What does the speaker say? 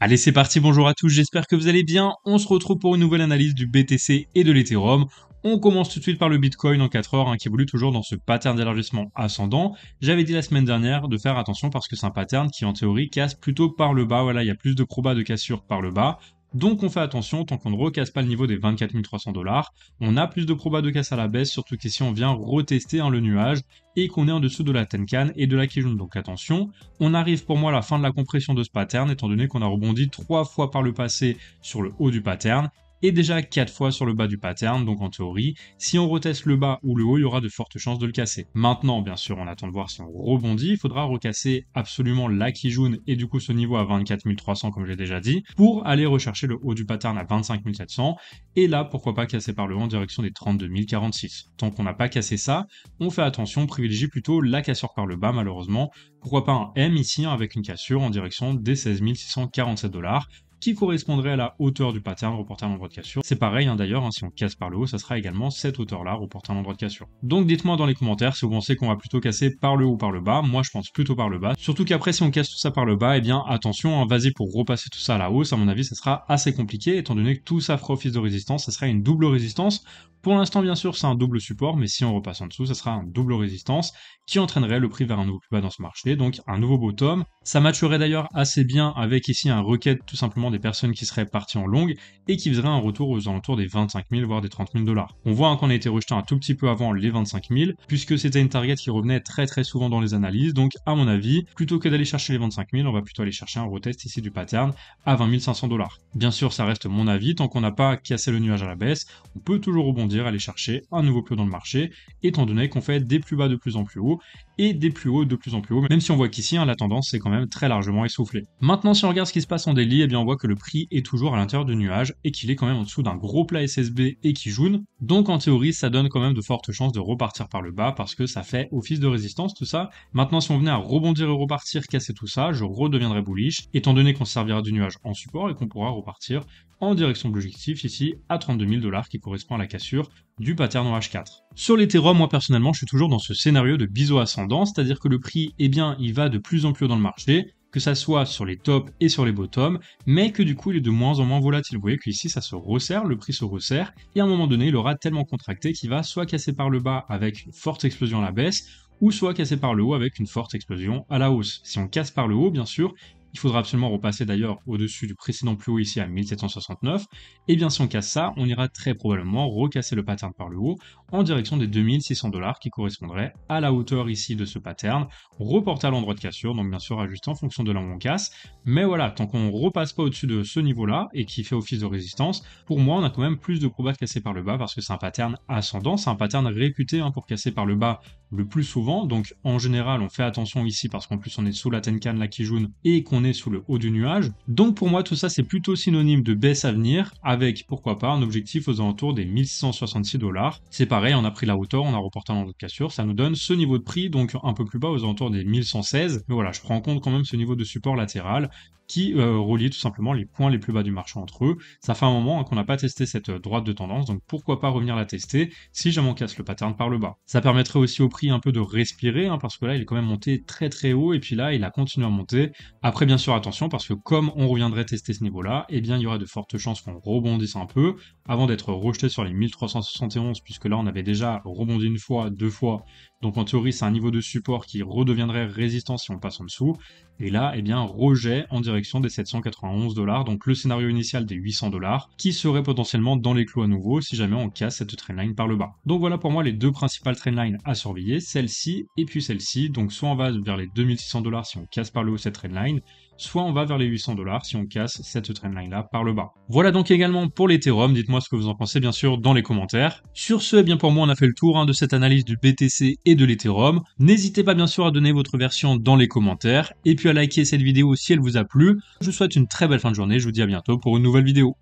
Allez, c'est parti, bonjour à tous, j'espère que vous allez bien. On se retrouve pour une nouvelle analyse du BTC et de l'Ethereum. On commence tout de suite par le Bitcoin en 4 heures hein, qui évolue toujours dans ce pattern d'élargissement ascendant. J'avais dit la semaine dernière de faire attention parce que c'est un pattern qui en théorie casse plutôt par le bas. Voilà, il y a plus de probas de cassure par le bas. Donc on fait attention, tant qu'on ne recasse pas le niveau des 24 300 dollars, on a plus de probas de casse à la baisse, surtout que si on vient retester hein, le nuage et qu'on est en dessous de la Tenkan et de la Kijun. Donc attention, on arrive pour moi à la fin de la compression de ce pattern, étant donné qu'on a rebondi trois fois par le passé sur le haut du pattern, et déjà 4 fois sur le bas du pattern, donc en théorie, si on reteste le bas ou le haut, il y aura de fortes chances de le casser. Maintenant, bien sûr, on attend de voir si on rebondit, il faudra recasser absolument la Kijun et du coup ce niveau à 24 300 comme j'ai déjà dit, pour aller rechercher le haut du pattern à 25 700, et là, pourquoi pas casser par le haut en direction des 32 046. Tant qu'on n'a pas cassé ça, on fait attention, on privilégie plutôt la cassure par le bas malheureusement, pourquoi pas un M ici hein, avec une cassure en direction des 16 647 dollars, qui correspondrait à la hauteur du pattern reporter à l'endroit de cassure. C'est pareil hein, d'ailleurs, hein, si on casse par le haut, ça sera également cette hauteur-là reportée à l'endroit de cassure. Donc dites-moi dans les commentaires si vous pensez qu'on va plutôt casser par le haut ou par le bas. Moi je pense plutôt par le bas. Surtout qu'après si on casse tout ça par le bas, eh bien attention, hein, vas-y pour repasser tout ça à la hausse, à mon avis ça sera assez compliqué étant donné que tout ça fera office de résistance, ça sera une double résistance pour l'instant, bien sûr, c'est un double support, mais si on repasse en dessous, ça sera un double résistance qui entraînerait le prix vers un nouveau plus bas dans ce marché, donc un nouveau bottom. Ça matcherait d'ailleurs assez bien avec ici un requête tout simplement des personnes qui seraient parties en longue et qui faisaient un retour aux alentours des 25 000 voire des 30 000 dollars. On voit hein, qu'on a été rejeté un tout petit peu avant les 25 000 puisque c'était une target qui revenait très très souvent dans les analyses, donc à mon avis, plutôt que d'aller chercher les 25 000, on va plutôt aller chercher un retest ici du pattern à 20 500 dollars. Bien sûr, ça reste mon avis, tant qu'on n'a pas cassé le nuage à la baisse, on peut toujours rebondir aller chercher un nouveau plus dans le marché, étant donné qu'on fait des plus bas de plus en plus haut et des plus hauts de plus en plus hauts, même si on voit qu'ici, hein, la tendance est quand même très largement essoufflée. Maintenant, si on regarde ce qui se passe en daily, eh bien on voit que le prix est toujours à l'intérieur du nuage et qu'il est quand même en dessous d'un gros plat SSB et qui jaune. Donc en théorie, ça donne quand même de fortes chances de repartir par le bas parce que ça fait office de résistance tout ça. Maintenant, si on venait à rebondir et repartir, casser tout ça, je redeviendrais bullish, étant donné qu'on se servira du nuage en support et qu'on pourra repartir en direction de l'objectif ici à 32 000 dollars qui correspond à la cassure du pattern en H4. Sur l'Ethereum, moi personnellement, je suis toujours dans ce scénario de biseau ascendant, c'est-à-dire que le prix, eh bien, il va de plus en plus dans le marché, que ça soit sur les tops et sur les bottoms, mais que du coup il est de moins en moins volatile. Vous voyez qu'ici ça se resserre, le prix se resserre, et à un moment donné il aura tellement contracté qu'il va soit casser par le bas avec une forte explosion à la baisse, ou soit casser par le haut avec une forte explosion à la hausse. Si on casse par le haut, bien sûr, il faudra absolument repasser d'ailleurs au-dessus du précédent plus haut ici à 1769, et eh bien si on casse ça, on ira très probablement recasser le pattern par le haut en direction des 2600 dollars qui correspondraient à la hauteur ici de ce pattern, reporté à l'endroit de cassure, donc bien sûr ajusté en fonction de là où on casse, mais voilà, tant qu'on repasse pas au-dessus de ce niveau-là et qui fait office de résistance, pour moi on a quand même plus de probabilité de casser par le bas parce que c'est un pattern ascendant, c'est un pattern réputé hein, pour casser par le bas le plus souvent. Donc en général, on fait attention ici parce qu'en plus on est sous la Tenkan, la Kijun et qu'on est sous le haut du nuage. Donc pour moi, tout ça c'est plutôt synonyme de baisse à venir avec pourquoi pas un objectif aux alentours des 1666 dollars. C'est pareil, on a pris la hauteur, on a reporté dans notre cassure, ça nous donne ce niveau de prix donc un peu plus bas aux alentours des 1116. Mais voilà, je prends en compte quand même ce niveau de support latéral qui euh, relie tout simplement les points les plus bas du marché entre eux. Ça fait un moment hein, qu'on n'a pas testé cette euh, droite de tendance, donc pourquoi pas revenir la tester si jamais on casse le pattern par le bas. Ça permettrait aussi au prix un peu de respirer, hein, parce que là, il est quand même monté très très haut, et puis là, il a continué à monter. Après, bien sûr, attention, parce que comme on reviendrait tester ce niveau-là, eh bien, il y aurait de fortes chances qu'on rebondisse un peu, avant d'être rejeté sur les 1371, puisque là, on avait déjà rebondi une fois, deux fois, donc en théorie, c'est un niveau de support qui redeviendrait résistant si on passe en dessous. Et là, eh bien, rejet en direction des 791 dollars, donc le scénario initial des 800 dollars, qui serait potentiellement dans les clous à nouveau si jamais on casse cette trendline par le bas. Donc voilà pour moi les deux principales trendlines à surveiller, celle-ci et puis celle-ci. Donc soit on va vers les 2600 dollars si on casse par le haut cette trendline, soit on va vers les 800 dollars si on casse cette trendline là par le bas. Voilà donc également pour l'Ethereum, dites-moi ce que vous en pensez bien sûr dans les commentaires. Sur ce, eh bien pour moi on a fait le tour hein, de cette analyse du BTC et de l'Ethereum. N'hésitez pas bien sûr à donner votre version dans les commentaires et puis à liker cette vidéo si elle vous a plu. Je vous souhaite une très belle fin de journée, je vous dis à bientôt pour une nouvelle vidéo.